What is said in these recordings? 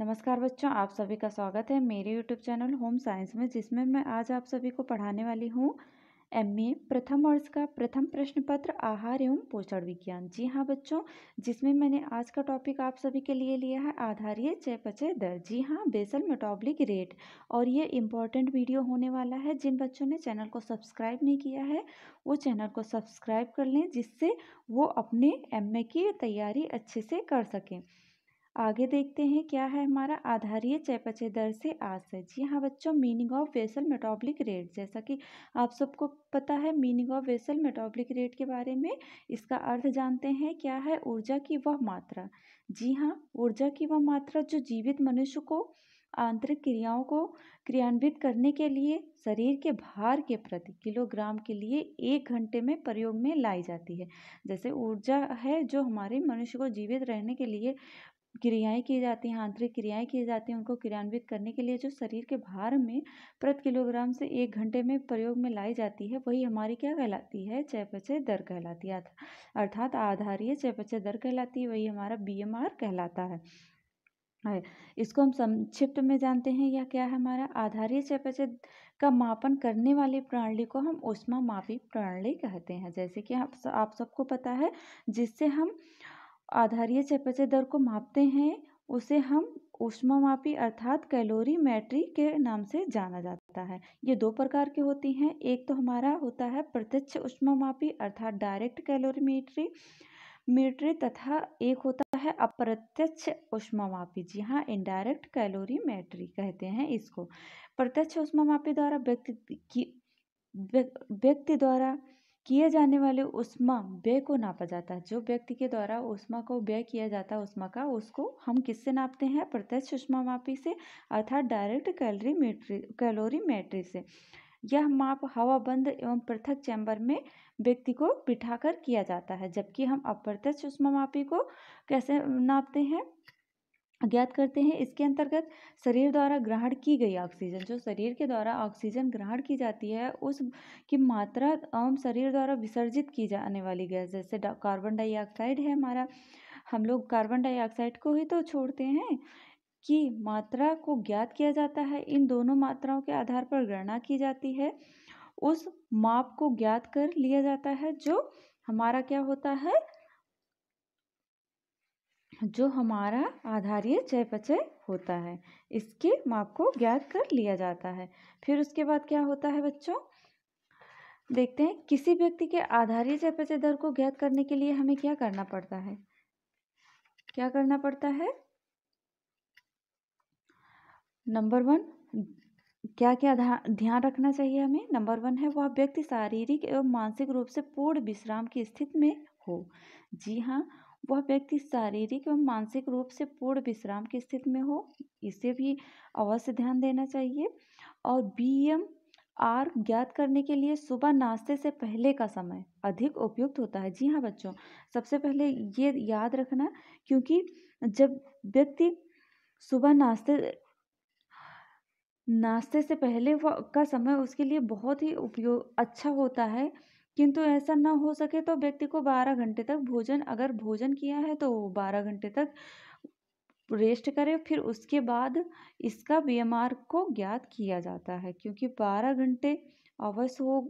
नमस्कार बच्चों आप सभी का स्वागत है मेरे यूट्यूब चैनल होम साइंस में जिसमें मैं आज आप सभी को पढ़ाने वाली हूँ ए प्रथम वर्ष का प्रथम प्रश्न पत्र आहार एवं पोषण विज्ञान जी हाँ बच्चों जिसमें मैंने आज का टॉपिक आप सभी के लिए लिया है आधारीय चयपचय दर जी हाँ बेसल मेटाबॉलिक रेट और ये इम्पॉर्टेंट वीडियो होने वाला है जिन बच्चों ने चैनल को सब्सक्राइब नहीं किया है वो चैनल को सब्सक्राइब कर लें जिससे वो अपने एम की तैयारी अच्छे से कर सकें आगे देखते हैं क्या है हमारा आधारीय चयपचय दर से आशय जी हाँ बच्चों meaning of basal metabolic rate जैसा कि आप सबको पता है meaning of basal metabolic rate के बारे में इसका अर्थ जानते हैं क्या है ऊर्जा की वह मात्रा जी हाँ ऊर्जा की वह मात्रा जो जीवित मनुष्य को आंतरिक क्रियाओं को क्रियान्वित करने के लिए शरीर के भार के प्रति किलोग्राम के लिए एक घंटे में प्रयोग में लाई जाती है जैसे ऊर्जा है जो हमारे मनुष्य को जीवित रहने के लिए क्रियाएँ की जाती हैं आंतरिक क्रियाएँ की जाती हैं उनको क्रियान्वित करने के लिए जो शरीर के भार में प्रति किलोग्राम से एक घंटे में प्रयोग में लाई जाती है वही हमारी क्या कहलाती है चयपचय दर कहलाती है अर्थात आधारीय चयपचय दर कहलाती है वही हमारा बी कहलाता है है इसको हम संक्षिप्त में जानते हैं या क्या है हमारा आधारित चयपचय का मापन करने वाली प्रणाली को हम उष्मा मापी प्रणाली कहते हैं जैसे कि आप आप सबको पता है जिससे हम आधारीय चयापचय दर को मापते हैं उसे हम उष्मापी अर्थात कैलोरी मैट्री के नाम से जाना जाता है ये दो प्रकार के होती हैं एक तो हमारा होता है प्रत्यक्ष उष्मापी अर्थात डायरेक्ट कैलोरी मीट्री तथा एक होता है अप्रत्यक्ष उष्मापी जी हाँ इनडायरेक्ट कैलोरी मैट्री कहते हैं इसको प्रत्यक्ष उष्मापी द्वारा व्यक्ति की व्यक्ति द्वारा किए जाने वाले उष्मा व्यय को नापा जाता है जो व्यक्ति के द्वारा उष्मा को व्यय किया जाता है उष्मा का उसको हम किससे नापते हैं प्रत्यक्ष उष्मा मापी से अर्थात direct calorimetry calorimetry से यह माप हवा बंद एवं पृथक चैम्बर में व्यक्ति को बिठाकर किया जाता है जबकि हम अप्रत्यक्ष उष्मा मापी को कैसे नापते हैं ज्ञात करते हैं इसके अंतर्गत शरीर द्वारा ग्रहण की गई ऑक्सीजन जो शरीर के द्वारा ऑक्सीजन ग्रहण की जाती है उस की मात्रा एवं शरीर द्वारा विसर्जित की जाने वाली गैस जैसे कार्बन डाइऑक्साइड है हमारा हम लोग कार्बन डाइऑक्साइड को ही तो छोड़ते हैं कि मात्रा को ज्ञात किया जाता है इन दोनों मात्राओं के आधार पर गणना की जाती है उस माप को ज्ञात कर लिया जाता है जो हमारा क्या होता है जो हमारा आधारीय चयपचय होता है इसके माप को ज्ञात कर लिया जाता है फिर उसके बाद क्या होता है बच्चों देखते हैं किसी व्यक्ति के आधारीय चयपचय दर को ज्ञात करने के लिए हमें क्या करना पड़ता है क्या करना पड़ता है नंबर वन क्या क्या ध्यान रखना चाहिए हमें नंबर वन है वह व्यक्ति शारीरिक एवं मानसिक रूप से पूर्ण विश्राम की स्थिति में हो जी हाँ वह व्यक्ति शारीरिक एवं मानसिक रूप से पूर्ण विश्राम की स्थिति में हो इसे भी अवश्य ध्यान देना चाहिए और बी एम आर ज्ञात करने के लिए सुबह नाश्ते से पहले का समय अधिक उपयुक्त होता है जी हाँ बच्चों सबसे पहले ये याद रखना क्योंकि जब व्यक्ति सुबह नाश्ते नाश्ते से पहले का समय उसके लिए बहुत ही उपयोग अच्छा होता है किंतु ऐसा ना हो सके तो व्यक्ति को बारह घंटे तक भोजन अगर भोजन किया है तो बारह घंटे तक रेस्ट करे फिर उसके बाद इसका बी को ज्ञात किया जाता है क्योंकि बारह घंटे अवश्य हो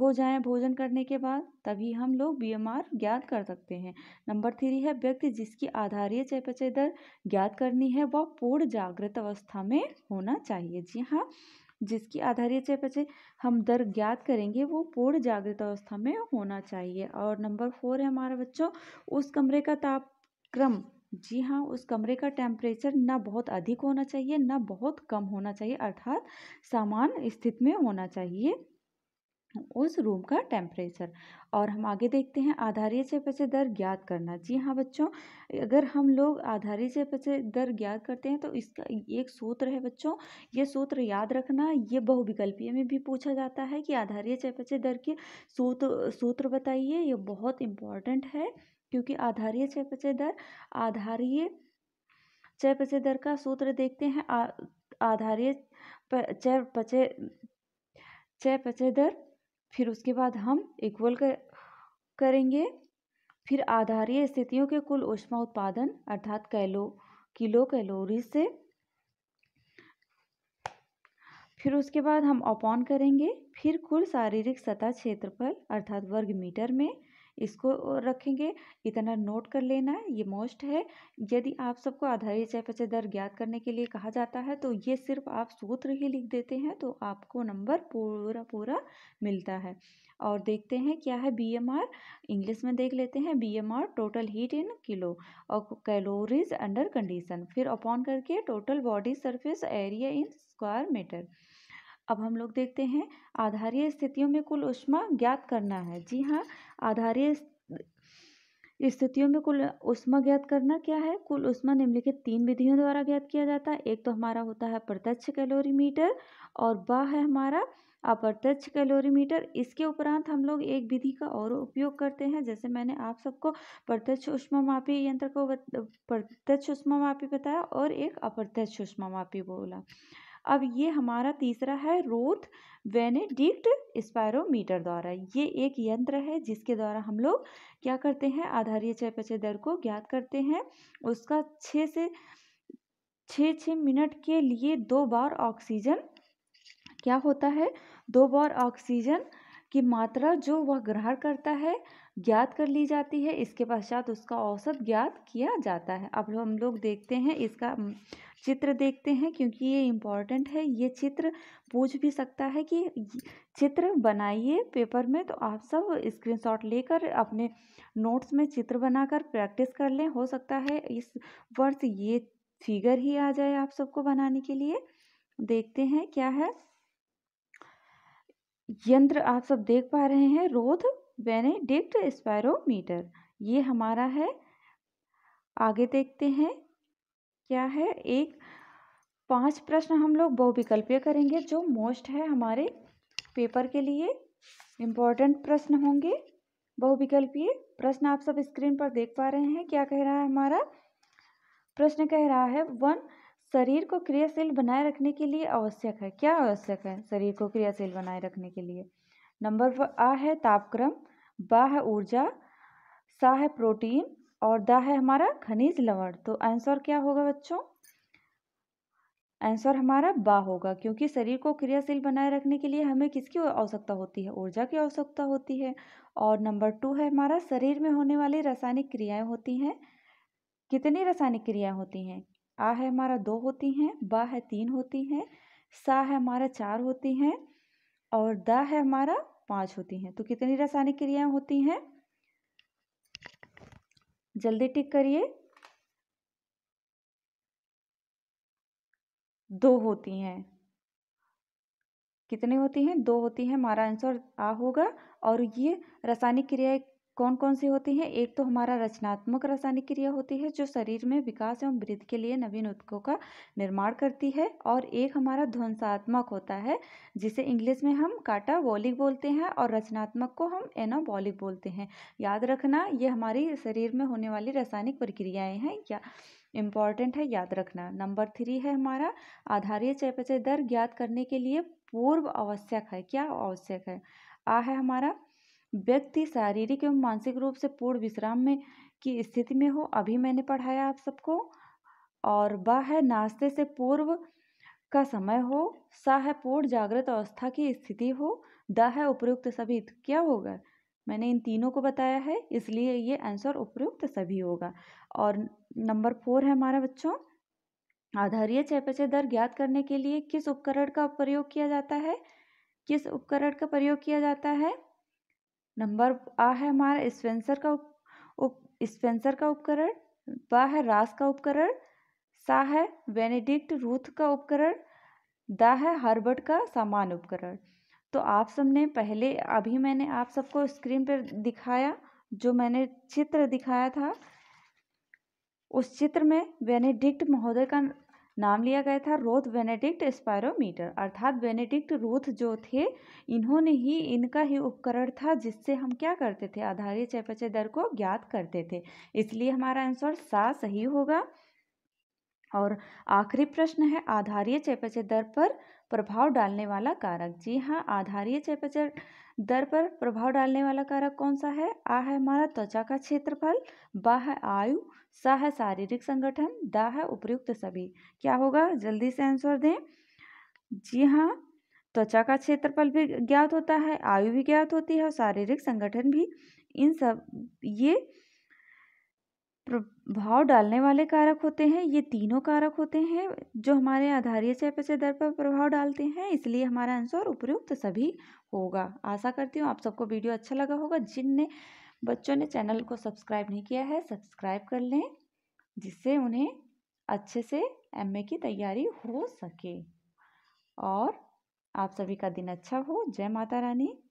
हो जाए भोजन करने के बाद तभी हम लोग बी ज्ञात कर सकते हैं नंबर थ्री है व्यक्ति जिसकी आधारीय चयपचय दर ज्ञात करनी है वह पूर्ण जागृत अवस्था में होना चाहिए जी हाँ जिसकी आधारित से हम दर ज्ञात करेंगे वो पूर्ण जागृत अवस्था में होना चाहिए और नंबर फोर है हमारा बच्चों उस कमरे का तापक्रम जी हाँ उस कमरे का टेम्परेचर ना बहुत अधिक होना चाहिए ना बहुत कम होना चाहिए अर्थात सामान्य स्थिति में होना चाहिए उस रूम का टेम्परेचर और हम आगे देखते हैं आधारीय चयापचय दर ज्ञात करना जी हाँ बच्चों अगर हम लोग आधारीय चयापचय दर ज्ञात करते हैं तो इसका एक सूत्र है बच्चों ये सूत्र याद रखना ये बहुविकल्पीय में भी पूछा जाता है कि आधारीय चयापचय दर के सूत्र सूत्र बताइए ये बहुत इम्पॉर्टेंट है क्योंकि आधारीय चयापचय दर आधारीय चयापचय दर का सूत्र देखते हैं आधारीय चय पचय दर फिर उसके बाद हम इक्वल कर, करेंगे फिर आधारीय स्थितियों के कुल ऊष्मा उत्पादन अर्थात कैलो किलो कैलोरी से फिर उसके बाद हम अपॉन करेंगे फिर कुल शारीरिक सतह क्षेत्रफल अर्थात वर्ग मीटर में इसको रखेंगे इतना नोट कर लेना है ये मोस्ट है यदि आप सबको आधारित चयपचय दर ज्ञात करने के लिए कहा जाता है तो ये सिर्फ आप सूत्र ही लिख देते हैं तो आपको नंबर पूरा पूरा मिलता है और देखते हैं क्या है बी एम आर इंग्लिश में देख लेते हैं B M R total heat in kilo और कैलोरीज अंडर कंडीशन फिर अपॉन करके total body surface area in square metre अब हम लोग देखते हैं आधारीय स्थितियों में कुल उष्मा ज्ञात करना है जी हाँ आधारीय स्थितियों में कुल उष्मा ज्ञात करना क्या है कुल उष्मा निम्नलिखित तीन विधियों द्वारा ज्ञात किया जाता है एक तो हमारा होता है प्रत्यक्ष कैलोरीमीटर और वह है हमारा अप्रत्यक्ष कैलोरीमीटर इसके उपरांत हम लोग एक विधि का और उपयोग करते हैं जैसे मैंने आप सबको प्रत्यक्ष उष्मा मापी यंत्र को प्रत्यक्ष मापी बताया और एक अप्रत्यक्ष उष्मा मापी बोला अब ये हमारा तीसरा है रोथ वेनेडिक्ट स्पायरोमीटर द्वारा ये एक यंत्र है जिसके द्वारा हम लोग क्या करते हैं आधारीय चयपचय दर को ज्ञात करते हैं उसका छः से छः छः मिनट के लिए दो बार ऑक्सीजन क्या होता है दो बार ऑक्सीजन की मात्रा जो वह ग्रहण करता है ज्ञात कर ली जाती है इसके पश्चात उसका औसत ज्ञात किया जाता है अब हम लोग देखते हैं इसका चित्र देखते हैं क्योंकि ये इम्पॉर्टेंट है ये चित्र पूछ भी सकता है कि चित्र बनाइए पेपर में तो आप सब स्क्रीनशॉट लेकर अपने नोट्स में चित्र बनाकर प्रैक्टिस कर लें हो सकता है इस वर्ष ये फिगर ही आ जाए आप सबको बनाने के लिए देखते हैं क्या है यंत्र आप सब देख पा रहे हैं रोध बेनेडिक्ट स्पायरोमीटर ये हमारा है आगे देखते हैं क्या है एक पांच प्रश्न हम लोग बहुविकल्पीय करेंगे जो मोस्ट है हमारे पेपर के लिए इम्पोर्टेंट प्रश्न होंगे बहुविकल्पीय प्रश्न आप सब स्क्रीन पर देख पा रहे हैं क्या कह रहा है हमारा प्रश्न कह रहा है वन शरीर को क्रियाशील बनाए रखने के लिए आवश्यक है क्या आवश्यक है शरीर को क्रियाशील बनाए रखने के लिए नंबर आ है तापक्रम बा है ऊर्जा सा है प्रोटीन और दा है हमारा खनिज लवण तो आंसर क्या होगा बच्चों आंसर हमारा बा होगा क्योंकि शरीर को क्रियाशील बनाए रखने के लिए हमें किसकी आवश्यकता होती है ऊर्जा की आवश्यकता होती है और नंबर टू है हमारा शरीर में होने वाली रासायनिक क्रियाएं होती हैं कितनी रासायनिक क्रियाएं होती हैं आ है हमारा दो होती हैं बा है तीन होती हैं सा है हमारा चार होती हैं और द है हमारा पांच होती हैं तो कितनी रासायनिक क्रियाएं होती हैं जल्दी टिक करिए दो होती हैं कितनी होती हैं दो होती हैं हमारा आंसर आ होगा और ये रासायनिक क्रिया कौन कौन सी होती हैं एक तो हमारा रचनात्मक रासायनिक क्रिया होती है जो शरीर में विकास एवं वृद्धि के लिए नवीन उत्कों का निर्माण करती है और एक हमारा ध्वंसात्मक होता है जिसे इंग्लिश में हम काटा वॉलिक बोलते हैं और रचनात्मक को हम एनाबॉलिक बोलते हैं याद रखना ये हमारी शरीर में होने वाली रासायनिक प्रक्रियाएँ हैं या इम्पॉर्टेंट है याद रखना नंबर थ्री है हमारा आधारीय चयपचय दर ज्ञात करने के लिए पूर्व आवश्यक है क्या आवश्यक है आ है हमारा व्यक्ति शारीरिक एवं मानसिक रूप से पूर्ण विश्राम में की स्थिति में हो अभी मैंने पढ़ाया आप सबको और ब है नाश्ते से पूर्व का समय हो सा है पूर्ण जागृत अवस्था की स्थिति हो द है उपयुक्त सभी तो क्या होगा मैंने इन तीनों को बताया है इसलिए ये आंसर उपयुक्त सभी होगा और नंबर फोर है हमारा बच्चों आधारीय चयपचय दर ज्ञात करने के लिए किस उपकरण का प्रयोग किया जाता है किस उपकरण का प्रयोग किया जाता है नंबर आ है हमारा स्पेंसर का उप, स्पेंसर का उपकरण ब है रास का उपकरण सा है बेनेडिक्ट रूथ का उपकरण द है हर्बर्ट का सामान्य उपकरण तो आप सबने पहले अभी मैंने आप सबको स्क्रीन पर दिखाया जो मैंने चित्र दिखाया था उस चित्र में बेनेडिक्ट महोदय का नाम लिया गया था रोथ वेनेडिक्ट स्पायरोमीटर अर्थात वेनेडिक्ट रोथ जो थे इन्होंने ही इनका ही उपकरण था जिससे हम क्या करते थे आधारित चयपचय दर को ज्ञात करते थे इसलिए हमारा आंसर सा सही होगा और आखिरी प्रश्न है आधारित चयपचय दर पर प्रभाव डालने वाला कारक जी हाँ आधारित चयपचय दर पर प्रभाव डालने वाला कारक कौन सा है आ है हमारा त्वचा का क्षेत्रफल ब है आयु सा है शारीरिक संगठन द है उपयुक्त सभी क्या होगा जल्दी से आंसर दें जी हाँ त्वचा का क्षेत्रफल भी ज्ञात होता है आयु भी ज्ञात होती है और शारीरिक संगठन भी इन सब ये प्रभाव डालने वाले कारक होते हैं ये तीनों कारक होते हैं जो हमारे आधारीय चयपचय दर पर प्रभाव डालते हैं इसलिए हमारा आंसर उपयुक्त सभी होगा आशा करती हूँ आप सबको वीडियो अच्छा लगा होगा जिनने बच्चों ने चैनल को सब्सक्राइब नहीं किया है सब्सक्राइब कर लें जिससे उन्हें अच्छे से एमए की तैयारी हो सके और आप सभी का दिन अच्छा हो जय माता रानी